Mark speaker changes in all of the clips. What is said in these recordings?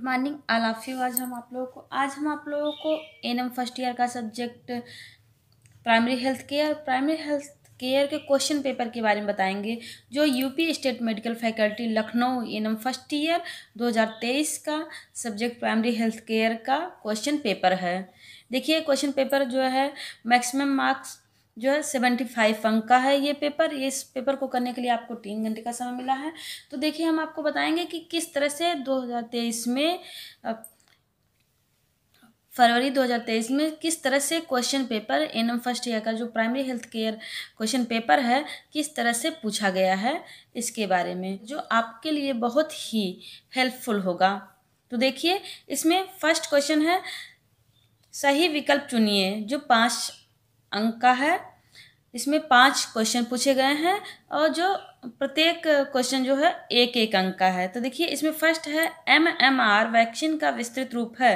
Speaker 1: good morning all you आज हम आप लोगों को आज हम आप लोगों को एन फर्स्ट ईयर का subject primary health care primary health care के क्वेश्चन पेपर के बारे में बताएंगे जो UP state medical faculty Lucknow N first year 2023 का सब्जेक्ट प्राइमरी हेल्थ केयर का क्वेश्चन पेपर है देखिए क्वेश्चन पेपर जो है मैक्सिमम मार्क्स जो है सेवेंटी फाइव अंक का है ये पेपर इस पेपर को करने के लिए आपको तीन घंटे का समय मिला है तो देखिए हम आपको बताएंगे कि किस तरह से दो हज़ार तेईस में फरवरी 2023 में किस तरह से question paper N M first year का जो primary health care question paper है किस तरह से पूछा गया है इसके बारे में जो आपके लिए बहुत ही हेल्पफुल होगा तो देखिए इसमें फर्स्ट क्वेश्चन है सही विकल्प चुनिए जो पाँच अंक का है इसमें पांच क्वेश्चन पूछे गए हैं और जो प्रत्येक क्वेश्चन जो है एक एक अंक का है तो देखिए इसमें फर्स्ट है एम एम आर वैक्सीन का विस्तृत रूप है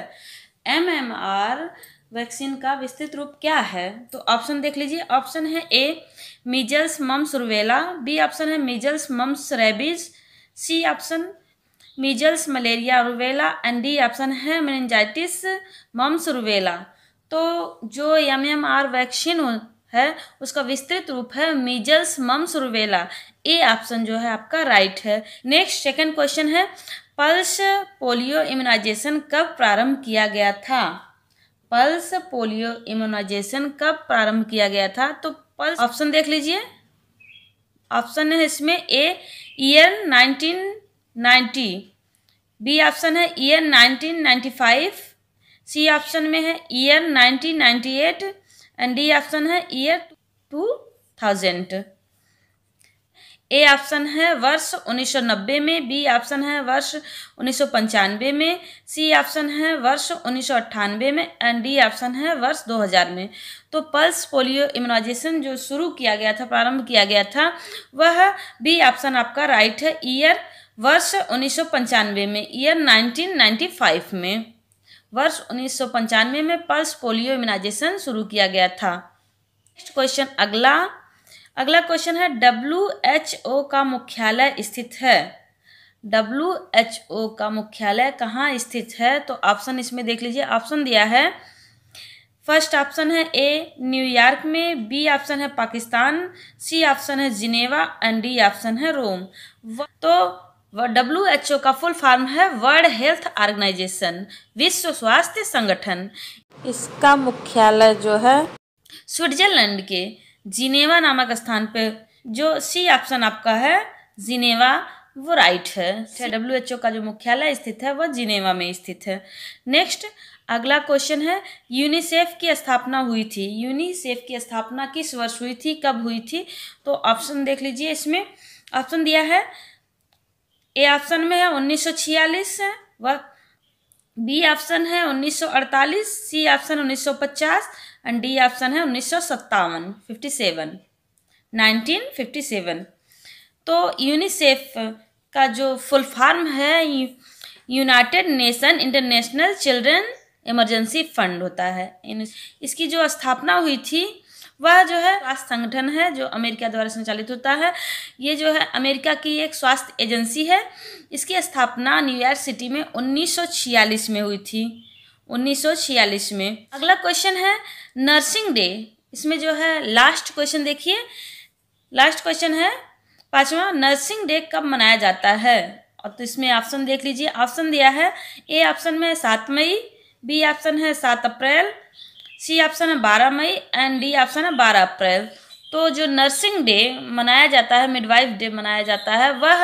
Speaker 1: एम एम आर वैक्सीन का विस्तृत रूप क्या है तो ऑप्शन देख लीजिए ऑप्शन है ए मिजल्स मम्स रुवेला बी ऑप्शन है measles mumps rabies C option measles malaria रुवेला एंड डी ऑप्शन है मेनजाइटिस मम्स रुबेला तो जो एम एम आर वैक्सीन है उसका विस्तृत रूप है measles mumps rubella A option जो है आपका राइट है नेक्स्ट सेकंड क्वेश्चन है पल्स पोलियो इम्यूनाइजेशन कब प्रारंभ किया गया था पल्स पोलियो इम्यूनाइजेशन कब प्रारंभ किया गया था तो पल्स ऑप्शन देख लीजिए ऑप्शन है इसमें ए ईयर 1990 बी ऑप्शन है ईयर 1995 सी ऑप्शन में है ईयर 1998 एंड डी ऑप्शन है year two thousand A option है वर्ष 1990 में बी ऑप्शन है वर्ष उन्नीस में सी ऑप्शन है वर्ष उन्नीस में एंड डी ऑप्शन है वर्ष 2000 में तो पल्स पोलियो इम्यूनाइजेशन जो शुरू किया गया था प्रारंभ किया गया था वह बी ऑप्शन आपका राइट है ईयर वर्ष उन्नीस में ईयर 1995 में वर्ष उन्नीस में पल्स पोलियो इम्यूनाइजेशन शुरू किया गया था नेक्स्ट क्वेश्चन अगला अगला क्वेश्चन है डब्ल्यू एच ओ का मुख्यालय स्थित है डब्ल्यू एच ओ का मुख्यालय कहाँ स्थित है तो ऑप्शन इसमें देख लीजिए ऑप्शन दिया है फर्स्ट ऑप्शन है ए न्यूयॉर्क में बी ऑप्शन है पाकिस्तान सी ऑप्शन है जिनेवा एंड डी ऑप्शन है रोम तो डब्ल्यू एच ओ का फुल फॉर्म है वर्ल्ड हेल्थ ऑर्गेनाइजेशन विश्व स्वास्थ्य संगठन इसका मुख्यालय जो है स्विट्जरलैंड के जिनेवा नामक स्थान पे जो सी ऑप्शन आपका है जिनेवा वो राइट है डब्ल्यू एच ओ का जो मुख्यालय स्थित है वो जिनेवा में स्थित है नेक्स्ट अगला क्वेश्चन है यूनिसेफ की स्थापना हुई थी यूनिसेफ की स्थापना किस वर्ष हुई थी कब हुई थी तो ऑप्शन देख लीजिए इसमें ऑप्शन दिया है ए ऑप्शन में है 1946 है व बी ऑप्शन है 1948 C option 1950 and D option है उन्नीस सौ सत्तावन fifty seven nineteen fifty seven तो यूनिसेफ का जो फुल फॉर्म है United Nation International Children Emergency Fund होता है इसकी जो स्थापना हुई थी वह जो है स्वास्थ्य संगठन है जो अमेरिका द्वारा संचालित होता है ये जो है अमेरिका की एक स्वास्थ्य एजेंसी है इसकी स्थापना न्यूयॉर्क सिटी में 1946 में हुई थी 1946 में अगला क्वेश्चन है नर्सिंग डे इसमें जो है लास्ट क्वेश्चन देखिए लास्ट क्वेश्चन है पांचवा नर्सिंग डे कब मनाया जाता है और तो इसमें ऑप्शन देख लीजिए ऑप्शन दिया है ए ऑप्शन में सात मई बी ऑप्शन है सात अप्रैल सी ऑप्शन है बारह मई एंड डी ऑप्शन है बारह अप्रैल तो जो नर्सिंग डे मनाया जाता है मिडवाइफ डे मनाया जाता है वह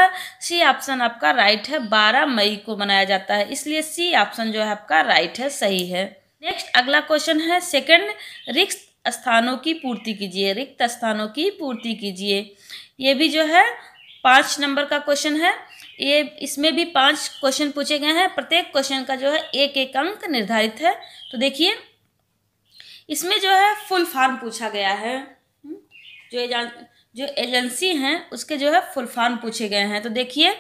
Speaker 1: सी ऑप्शन आपका राइट है बारह मई को मनाया जाता है इसलिए सी ऑप्शन जो है आपका राइट है सही है नेक्स्ट अगला क्वेश्चन है सेकंड रिक्त स्थानों की पूर्ति कीजिए रिक्त स्थानों की पूर्ति कीजिए ये भी जो है पाँच नंबर का क्वेश्चन है ये इसमें भी पाँच क्वेश्चन पूछे गए हैं प्रत्येक क्वेश्चन का जो है एक एक अंक निर्धारित है तो देखिए इसमें जो है फुल फॉर्म पूछा गया है हम्म, जो जो एजेंसी हैं उसके जो है फुल फॉर्म पूछे गए हैं तो देखिए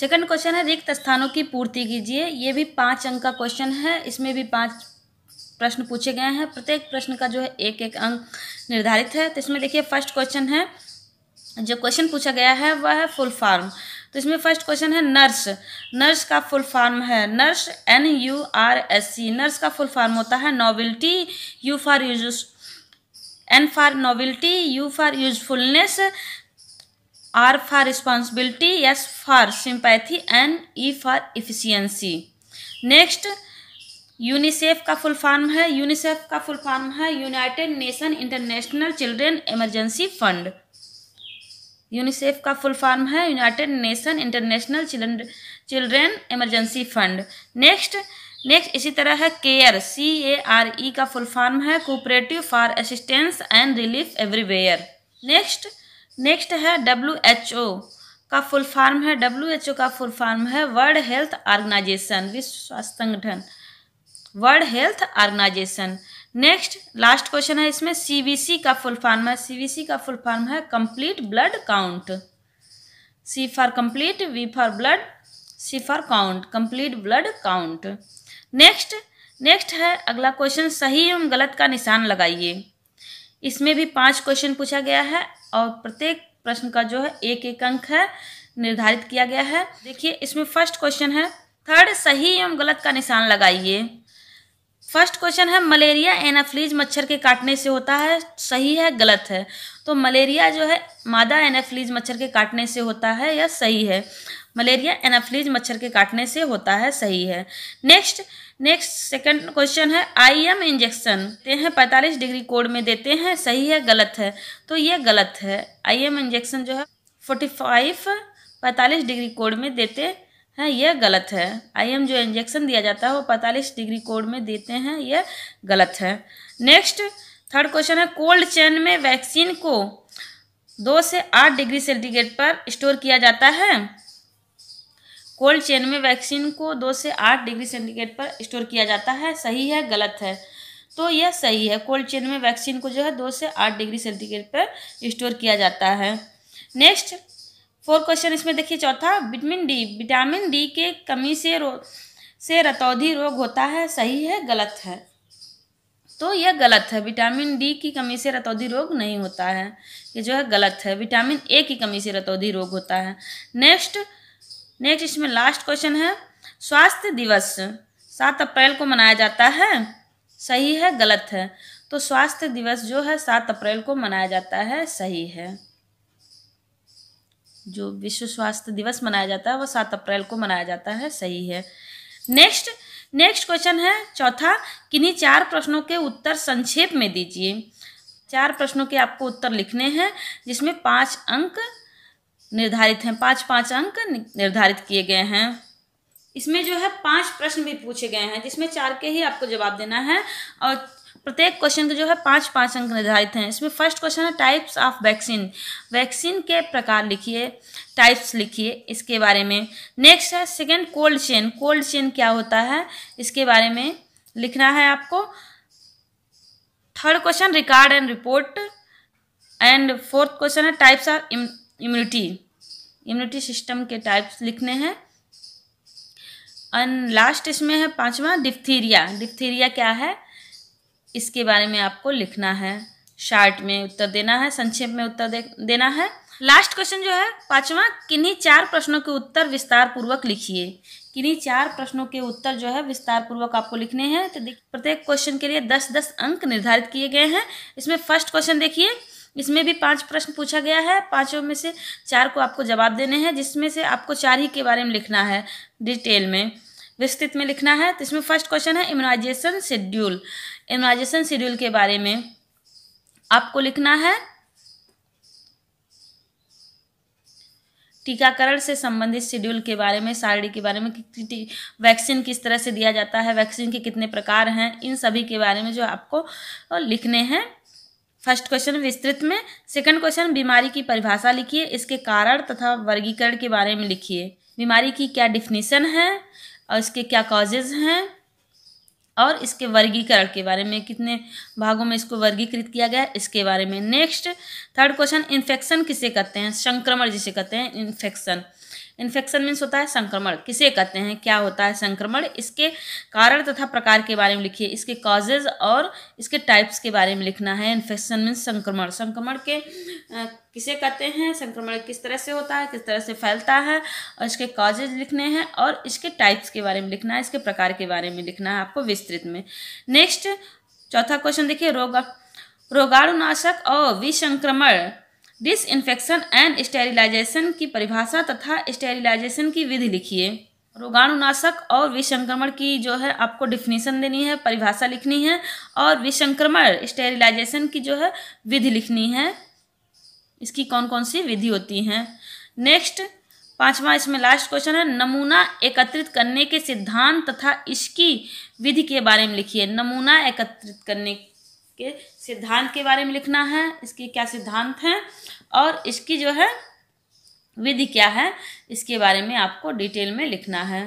Speaker 1: सेकंड क्वेश्चन है रिक्त स्थानों की पूर्ति कीजिए ये भी पाँच अंक का क्वेश्चन है इसमें भी पाँच प्रश्न पूछे गए हैं प्रत्येक प्रश्न का जो है एक एक अंक निर्धारित है तो इसमें देखिए फर्स्ट क्वेश्चन है जो क्वेश्चन पूछा गया है वह है फुल फॉर्म तो इसमें फर्स्ट क्वेश्चन है नर्स नर्स का फुल फॉर्म है nurse N U R S C nurse का फुल फॉर्म होता है novelty U for use N for novelty U for usefulness R for responsibility S for sympathy N E for efficiency next UNICEF का full form है UNICEF का full form है United Nation International Children emergency Fund UNICEF का full form है United Nation International Children emergency fund next next इसी तरह है CARE C A R E का फुल फॉर्म है cooperative for assistance and relief everywhere next next है W H O का full form है डब्ल्यू एच ओ का full form है वर्ल्ड हेल्थ ऑर्गेनाइजेशन विश्व स्वास्थ्य संगठन World Health Organisation next last question है इसमें सीवीसी का फुल फॉर्म है सीवीसी का फुल फॉर्म है complete blood count C for complete we for blood C for count complete blood count next next है अगला क्वेश्चन सही एवं गलत का निशान लगाइए इसमें भी पांच क्वेश्चन पूछा गया है और प्रत्येक प्रश्न का जो है एक एक अंक है निर्धारित किया गया है देखिए इसमें फर्स्ट क्वेश्चन है थर्ड सही एवं गलत का निशान लगाइए फर्स्ट क्वेश्चन है मलेरिया एनाफ्लीज मच्छर के काटने से होता है सही है गलत है तो मलेरिया जो है मादा एनाफ्लीज मच्छर के काटने से होता है या सही है मलेरिया एनाफ्लीज मच्छर के काटने से होता है सही है नेक्स्ट नेक्स्ट सेकंड क्वेश्चन है आई एम इंजेक्शन ते हैं पैंतालीस डिग्री कोड में देते हैं सही है गलत है तो ये गलत है आई एम इंजेक्शन जो है फोर्टी फाइव पैंतालीस डिग्री कोड में देते है हाँ, यह गलत है आईएम जो इंजेक्शन दिया जाता है वो पैंतालीस डिग्री कोड में देते हैं यह गलत है नेक्स्ट थर्ड क्वेश्चन है कोल्ड चेन में वैक्सीन को दो से आठ डिग्री सेल्टीग्रेड पर स्टोर किया जाता है कोल्ड चेन में वैक्सीन को दो से आठ डिग्री सेंटीग्रेड पर स्टोर किया जाता है सही है गलत है तो यह सही है कोल्ड चेन में वैक्सीन को जो है दो से आठ डिग्री सेंटीग्रेड पर स्टोर किया जाता है नेक्स्ट फोर क्वेश्चन इसमें देखिए चौथा विटामिन डी विटामिन डी के कमी से रो से रतौधी रोग होता है सही है गलत है तो यह गलत है विटामिन डी की कमी से रतौधी रोग नहीं होता है ये जो है गलत है विटामिन ए की कमी से रतौधी रोग होता है नेक्स्ट नेक्स्ट इसमें लास्ट क्वेश्चन है स्वास्थ्य दिवस सात अप्रैल को मनाया जाता है सही है गलत है तो स्वास्थ्य दिवस जो है सात अप्रैल को मनाया जाता है सही है जो विश्व स्वास्थ्य दिवस मनाया जाता है वो सात अप्रैल को मनाया जाता है सही है नेक्स्ट नेक्स्ट क्वेश्चन है चौथा किन्हीं चार प्रश्नों के उत्तर संक्षेप में दीजिए चार प्रश्नों के आपको उत्तर लिखने हैं जिसमें पाँच अंक निर्धारित हैं पाँच पाँच अंक निर्धारित किए गए हैं इसमें जो है पांच प्रश्न भी पूछे गए हैं जिसमें चार के ही आपको जवाब देना है और प्रत्येक क्वेश्चन के जो है पाँच पाँच अंक निर्धारित हैं इसमें फर्स्ट क्वेश्चन है टाइप्स ऑफ वैक्सीन वैक्सीन के प्रकार लिखिए टाइप्स लिखिए इसके बारे में नेक्स्ट है second cold chain cold chain क्या होता है इसके बारे में लिखना है आपको third question record and report and fourth question है types of immunity immunity system के टाइप्स लिखने हैं एंड लास्ट इसमें है पांचवा डिफ्थीरिया डिफ्थीरिया क्या है इसके बारे में आपको लिखना है शार्ट में उत्तर देना है संक्षेप में उत्तर दे, देना है लास्ट क्वेश्चन जो है पांचवा किन्हीं चार प्रश्नों के उत्तर विस्तार पूर्वक लिखिए किन्हीं चार प्रश्नों के उत्तर जो है विस्तार पूर्वक आपको लिखने हैं तो प्रत्येक क्वेश्चन के लिए दस दस अंक निर्धारित किए गए हैं इसमें फर्स्ट क्वेश्चन देखिए इसमें भी पांच प्रश्न पूछा गया है पांचों में से चार को आपको जवाब देने हैं जिसमें से आपको चार ही के बारे में लिखना है डिटेल में विस्तृत में लिखना है तो इसमें फर्स्ट क्वेश्चन है इम्यूनाइजेशन शेड्यूल इम्यूनाइजेशन शेड्यूल के बारे में आपको लिखना है टीकाकरण से संबंधित शेड्यूल के बारे में सारणी के बारे में वैक्सीन किस तरह से दिया जाता है वैक्सीन के कितने प्रकार हैं इन सभी के बारे में जो आपको लिखने हैं फर्स्ट क्वेश्चन विस्तृत में सेकंड क्वेश्चन बीमारी की परिभाषा लिखिए इसके कारण तथा वर्गीकरण के बारे में लिखिए बीमारी की क्या डिफिनीसन है और इसके क्या कॉजेज हैं और इसके वर्गीकरण के बारे में कितने भागों में इसको वर्गीकृत किया गया है इसके बारे में नेक्स्ट थर्ड क्वेश्चन इन्फेक्शन किसे कहते हैं संक्रमण जिसे कहते हैं इन्फेक्शन इन्फेक्शन मीन्स होता है संक्रमण किसे कहते हैं क्या होता है संक्रमण इसके कारण तथा प्रकार के बारे में लिखिए इसके कॉजेज और इसके टाइप्स के बारे में लिखना है इन्फेक्शन मीन्स संक्रमण संक्रमण के किसे कहते हैं संक्रमण किस तरह से होता है किस तरह से फैलता है और इसके कॉजेज लिखने हैं और इसके टाइप्स के बारे में लिखना है इसके प्रकार के बारे में लिखना है आपको विस्तृत में नेक्स्ट चौथा क्वेश्चन देखिए रोग रोगाणुनाशक और विसंक्रमण डिसइंफेक्शन एंड स्टेरिलाइजेशन की परिभाषा तथा स्टेरिलाइजेशन की विधि लिखिए रोगाणुनाशक और विसंक्रमण की जो है आपको डिफिनेशन देनी है परिभाषा लिखनी है और विसंक्रमण स्टेरिलाइजेशन की जो है विधि लिखनी है इसकी कौन कौन सी विधि होती हैं नेक्स्ट पांचवा इसमें लास्ट क्वेश्चन है नमूना एकत्रित करने के सिद्धांत तथा इसकी विधि के बारे में लिखिए नमूना एकत्रित करने के सिद्धांत के बारे में लिखना है इसके क्या सिद्धांत हैं और इसकी जो है विधि क्या है इसके बारे में आपको डिटेल में लिखना है